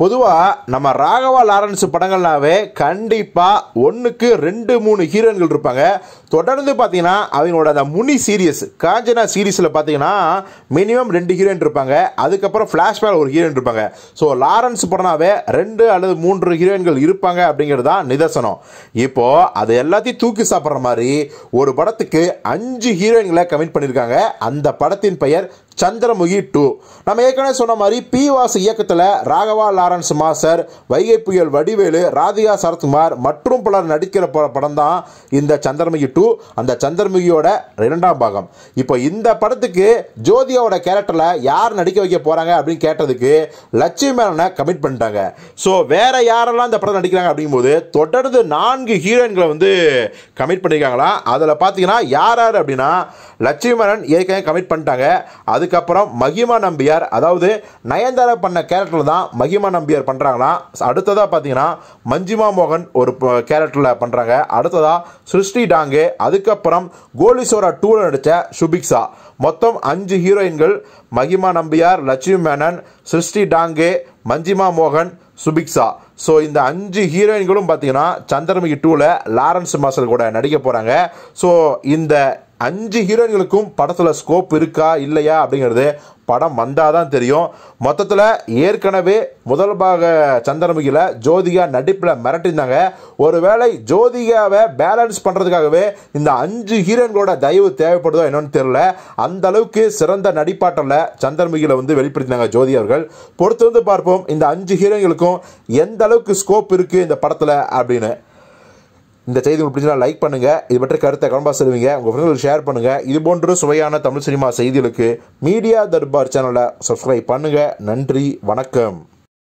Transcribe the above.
பொதுவாக நம்ம ராகவா லாரன்ஸ் படங்கள்னாவே கண்டிப்பாக ஒன்றுக்கு ரெண்டு மூணு ஹீரோயின்கள் இருப்பாங்க தொடர்ந்து பார்த்தீங்கன்னா அவங்களோட அந்த முனி சீரியஸ் காஞ்சனா சீரீஸில் பார்த்தீங்கன்னா மினிமம் ரெண்டு ஹீரோயின் இருப்பாங்க அதுக்கப்புறம் ஃப்ளாஷ்பேக் ஒரு ஹீரோயின் இருப்பாங்க ஸோ லாரன்ஸ் படம்னாவே ரெண்டு அல்லது மூன்று ஹீரோயின்கள் இருப்பாங்க அப்படிங்கிறது தான் நிதர்சனம் இப்போது அது எல்லாத்தையும் தூக்கி சாப்பிட்ற மாதிரி ஒரு படத்துக்கு அஞ்சு ஹீரோயின்களை கமிட் பண்ணியிருக்காங்க அந்த படத்தின் பெயர் சந்திரமுகி டூ நம்ம ஏற்கனவே சொன்ன மாதிரி பி வாசு இயக்கத்தில் ராகவா லாரன்ஸ் மாஸ்டர் வைகை புயல் வடிவேலு ராதிகா சரத்குமார் மற்றும் பலர் நடிக்கிற படம் தான் இந்த சந்திரமுகி டூ அந்த சந்திரமுகியோட இரண்டாம் பாகம் இப்போ இந்த படத்துக்கு ஜோதியாவோட கேரக்டரில் யார் நடிக்க வைக்க போகிறாங்க அப்படின்னு கேட்டதுக்கு லட்சுமி மேனனை கமிட் பண்ணிட்டாங்க ஸோ வேற யாரெல்லாம் இந்த படம் நடிக்கிறாங்க அப்படிங்கும்போது தொடர்ந்து நான்கு ஹீரோயின்களை வந்து கமிட் பண்ணியிருக்காங்களா அதில் பார்த்தீங்கன்னா யார் யார் அப்படின்னா லட்சுமணன் ஏற்கனவே கமிட் பண்ணிட்டாங்க அதுக்கப்புறம் மகிமா நம்பியார் அதாவது நயன்தாரா பண்ண கேரக்டர் தான் மகிமா நம்பியார் பண்ணுறாங்கன்னா அடுத்ததாக பார்த்தீங்கன்னா மஞ்சிமா மோகன் ஒரு கேரக்டரில் பண்ணுறாங்க அடுத்ததாக சிருஷ்டி டாங்கு அதுக்கப்புறம் கோலிசோரா டூவில் நடித்த சுபிக்ஸா மொத்தம் அஞ்சு ஹீரோயின்கள் மகிமா நம்பியார் லட்சுமி மேனன் சிருஷ்டி டாங்கு மஞ்சிமா மோகன் சுபிக்ஸா ஸோ இந்த அஞ்சு ஹீரோயின்களும் பார்த்தீங்கன்னா சந்திரமுகி டூவில் லாரன்ஸ் மாசல் கூட நடிக்க போகிறாங்க ஸோ இந்த அஞ்சு ஹீரோயின்களுக்கும் படத்தில் ஸ்கோப் இருக்கா இல்லையா அப்படிங்கிறது படம் வந்தால் தான் தெரியும் மொத்தத்தில் ஏற்கனவே முதல் பாக சந்திரமுகியில் ஜோதிகா நடிப்பில் மிரட்டியிருந்தாங்க ஒருவேளை ஜோதிகாவை பேலன்ஸ் பண்ணுறதுக்காகவே இந்த அஞ்சு ஹீரோயின்களோட தயவு தேவைப்படுதோ என்னன்னு தெரில அந்த அளவுக்கு சிறந்த நடிப்பாட்டில் சந்திரமுகியில் வந்து வெளிப்படுத்தினாங்க ஜோதி அவர்கள் பொறுத்து வந்து பார்ப்போம் இந்த அஞ்சு ஹீரோயின்களுக்கும் எந்த அளவுக்கு ஸ்கோப் இருக்குது இந்த படத்தில் அப்படின்னு இந்த செய்தி உங்களுக்கு பிடிச்சா லைக் பண்ணுங்கள் இது பற்றி கருத்தை கடம்பா சொல்லுவீங்க உங்கள் ஃப்ரெண்ட்ஸ் ஷேர் பண்ணுங்கள் இது போன்ற சுவையான தமிழ் சினிமா செய்திகளுக்கு மீடியா தர்பார் சேனலை சப்ஸ்கிரைப் பண்ணுங்கள் நன்றி வணக்கம்